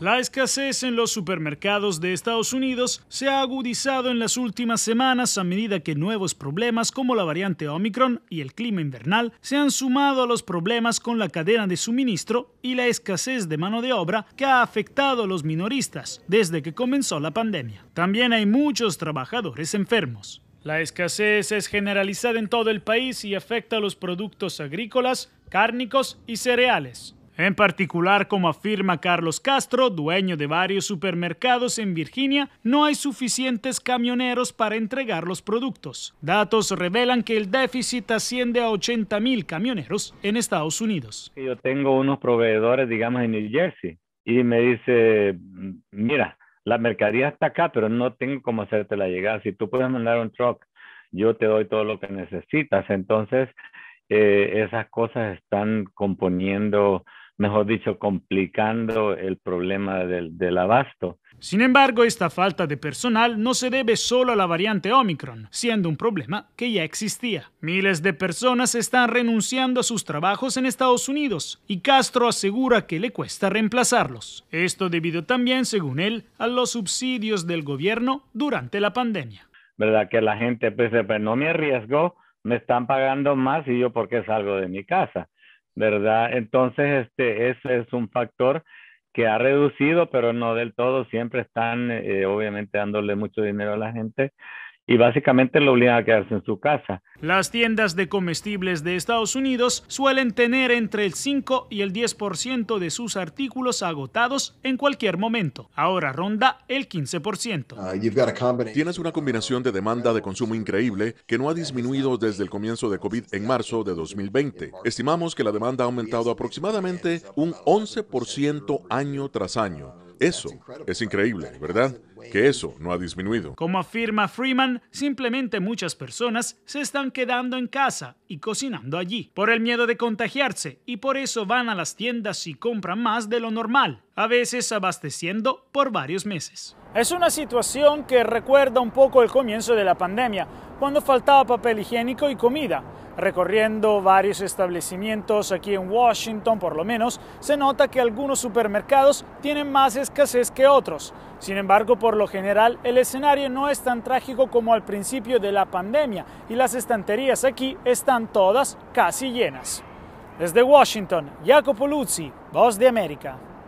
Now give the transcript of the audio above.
La escasez en los supermercados de Estados Unidos se ha agudizado en las últimas semanas a medida que nuevos problemas como la variante Omicron y el clima invernal se han sumado a los problemas con la cadena de suministro y la escasez de mano de obra que ha afectado a los minoristas desde que comenzó la pandemia. También hay muchos trabajadores enfermos. La escasez es generalizada en todo el país y afecta a los productos agrícolas, cárnicos y cereales. En particular, como afirma Carlos Castro, dueño de varios supermercados en Virginia, no hay suficientes camioneros para entregar los productos. Datos revelan que el déficit asciende a 80 mil camioneros en Estados Unidos. Yo tengo unos proveedores, digamos, en New Jersey y me dice, mm, mira, la mercadería está acá, pero no tengo cómo hacértela llegar. Si tú puedes mandar un truck, yo te doy todo lo que necesitas. Entonces, eh, esas cosas están componiendo, mejor dicho, complicando el problema del, del abasto. Sin embargo, esta falta de personal no se debe solo a la variante Omicron, siendo un problema que ya existía. Miles de personas están renunciando a sus trabajos en Estados Unidos y Castro asegura que le cuesta reemplazarlos. Esto debido también, según él, a los subsidios del gobierno durante la pandemia. ¿Verdad que la gente pues, no me arriesgo me están pagando más y yo porque salgo de mi casa, ¿verdad? Entonces, este, ese es un factor que ha reducido, pero no del todo, siempre están eh, obviamente dándole mucho dinero a la gente y básicamente lo obligan a quedarse en su casa. Las tiendas de comestibles de Estados Unidos suelen tener entre el 5 y el 10% de sus artículos agotados en cualquier momento. Ahora ronda el 15%. Ah, Tienes una combinación de demanda de consumo increíble que no ha disminuido desde el comienzo de COVID en marzo de 2020. Estimamos que la demanda ha aumentado aproximadamente un 11% año tras año eso es increíble, ¿verdad? Que eso no ha disminuido. Como afirma Freeman, simplemente muchas personas se están quedando en casa y cocinando allí por el miedo de contagiarse y por eso van a las tiendas y compran más de lo normal, a veces abasteciendo por varios meses. Es una situación que recuerda un poco el comienzo de la pandemia, cuando faltaba papel higiénico y comida. Recorriendo varios establecimientos aquí en Washington, por lo menos, se nota que algunos supermercados tienen más escasez que otros. Sin embargo, por lo general, el escenario no es tan trágico como al principio de la pandemia y las estanterías aquí están todas casi llenas. Desde Washington, Jacopo Luzzi, Voz de América.